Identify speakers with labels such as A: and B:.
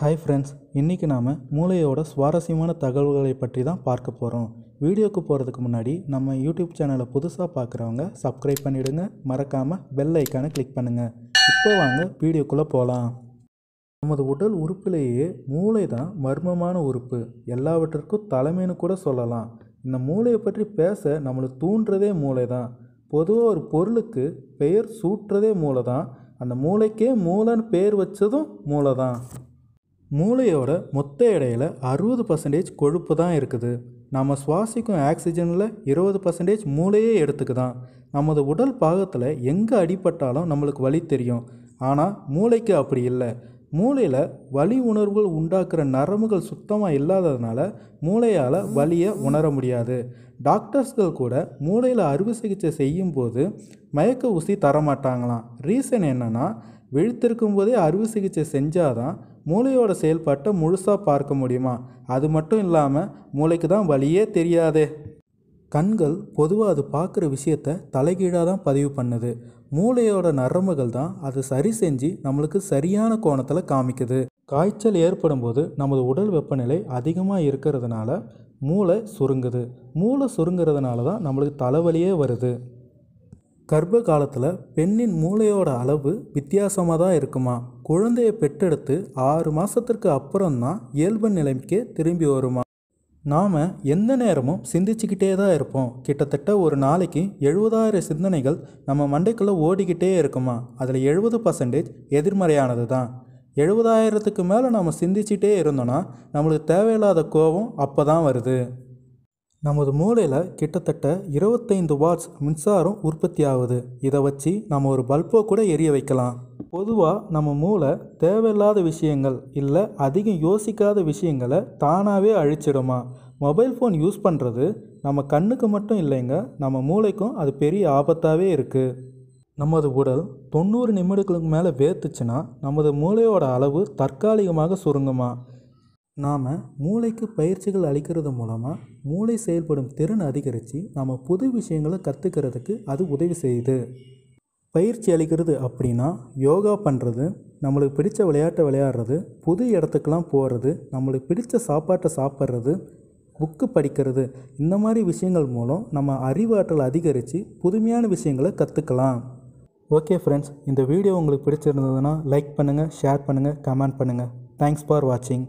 A: hi friends இன்றைக்கி நாம் மூளையோட சுவாரஸ்யமான தகவல்களை பற்றி தான் பார்க்க போகிறோம் வீடியோக்கு போகிறதுக்கு முன்னாடி நம்ம யூடியூப் சேனலை புதுசாக பார்க்குறவங்க சப்ஸ்கிரைப் பண்ணிவிடுங்க மறக்காமல் பெல் ஐக்கானை கிளிக் பண்ணுங்கள் இப்போ வாங்க வீடியோக்குள்ளே போகலாம் நமது உடல் உறுப்பிலேயே மூளை தான் மர்மமான உறுப்பு எல்லாவற்றிற்கும் தலைமைன்னு கூட சொல்லலாம் இந்த மூளையை பற்றி பேச நம்மளை தூண்டுறதே மூளை தான் பொதுவாக ஒரு பொருளுக்கு பெயர் சூட்டுறதே மூளை தான் அந்த மூளைக்கே மூளைன்னு பேர் வச்சதும் மூளை தான் மூளையோட மொத்த எடையில் அறுபது பர்சன்டேஜ் கொழுப்பு தான் இருக்குது நம்ம சுவாசிக்கும் ஆக்சிஜனில் இருபது பர்சன்டேஜ் மூளையே எடுத்துக்குதான் நமது உடல் பாகத்தில் எங்கே அடிபட்டாலும் நம்மளுக்கு வலி தெரியும் ஆனால் மூளைக்கு அப்படி இல்லை மூளையில் வலி உணர்வுகள் உண்டாக்குற நரம்புகள் சுத்தமாக இல்லாததுனால மூளையால் வலியை உணர முடியாது டாக்டர்ஸ்கள் கூட மூளையில் அறுவை சிகிச்சை செய்யும்போது மயக்க ஊசி தரமாட்டாங்களாம் ரீசன் என்னென்னா விழித்திருக்கும் போதே அறுவை சிகிச்சை செஞ்சால் தான் மூளையோட செயல்பாட்டை முழுசாக பார்க்க முடியுமா அது மட்டும் இல்லாமல் மூளைக்கு தான் வழியே தெரியாதே கண்கள் பொதுவாக அது பார்க்குற விஷயத்த தலைகீழாக தான் பதிவு பண்ணுது மூளையோட நரம்புகள் தான் அது சரி செஞ்சு நம்மளுக்கு சரியான கோணத்தில் காமிக்குது காய்ச்சல் ஏற்படும் போது நமது உடல் வெப்பநிலை அதிகமாக இருக்கிறதுனால மூளை சுருங்குது மூளை சுருங்கிறதுனால தான் நம்மளுக்கு தலைவலியே வருது கர்ப்ப காலத்தில் பெண்ணின் மூளையோட அளவு வித்தியாசமாக தான் இருக்குமா குழந்தையை பெற்றெடுத்து ஆறு மாதத்திற்கு அப்புறம்தான் இயல்பு நிலைமைக்கே திரும்பி வருமா நாம் எந்த நேரமும் சிந்திச்சுக்கிட்டே தான் இருப்போம் கிட்டத்தட்ட ஒரு நாளைக்கு எழுபதாயிரம் சிந்தனைகள் நம்ம மண்டைக்குள்ளே ஓடிக்கிட்டே இருக்குமா அதில் எழுபது பர்சன்டேஜ் எதிர்மறையானது தான் எழுபதாயிரத்துக்கு மேலே நம்ம சிந்திச்சிட்டே இருந்தோன்னா நம்மளுக்கு தேவையில்லாத கோபம் அப்போ தான் வருது நமது மூளையில் கிட்டத்தட்ட இருபத்தைந்து வாட்ஸ் மின்சாரம் உற்பத்தி ஆகுது இதை வச்சு நம்ம ஒரு பல்போ கூட எரிய வைக்கலாம் பொதுவாக நம்ம மூளை தேவையில்லாத விஷயங்கள் இல்லை அதிகம் யோசிக்காத விஷயங்களை தானாகவே அழிச்சிடுமா மொபைல் ஃபோன் யூஸ் பண்ணுறது நம்ம கண்ணுக்கு மட்டும் இல்லைங்க நம்ம மூளைக்கும் அது பெரிய ஆபத்தாகவே இருக்குது நமது உடல் தொண்ணூறு நிமிடங்களுக்கு மேலே வேர்த்துச்சுன்னா நமது மூளையோட அளவு தற்காலிகமாக சுருங்குமா நாம் மூளைக்கு பயிற்சிகள் அளிக்கிறது மூலமாக மூளை செயல்படும் திறன் அதிகரித்து நாம் புது விஷயங்களை கற்றுக்கிறதுக்கு அது உதவி செய்யுது பயிற்சி அளிக்கிறது அப்படின்னா யோகா பண்ணுறது நம்மளுக்கு பிடித்த விளையாட்டை விளையாடுறது புது இடத்துக்கெலாம் போகிறது நம்மளுக்கு பிடித்த சாப்பாட்டை சாப்பிட்றது புக்கு படிக்கிறது இந்த மாதிரி விஷயங்கள் மூலம் நம்ம அறிவாற்றல் அதிகரித்து புதுமையான விஷயங்களை கற்றுக்கலாம் ஓகே ஃப்ரெண்ட்ஸ் இந்த வீடியோ உங்களுக்கு பிடிச்சிருந்ததுன்னா லைக் பண்ணுங்கள் ஷேர் பண்ணுங்கள் கமெண்ட் பண்ணுங்கள் தேங்க்ஸ் ஃபார் வாட்சிங்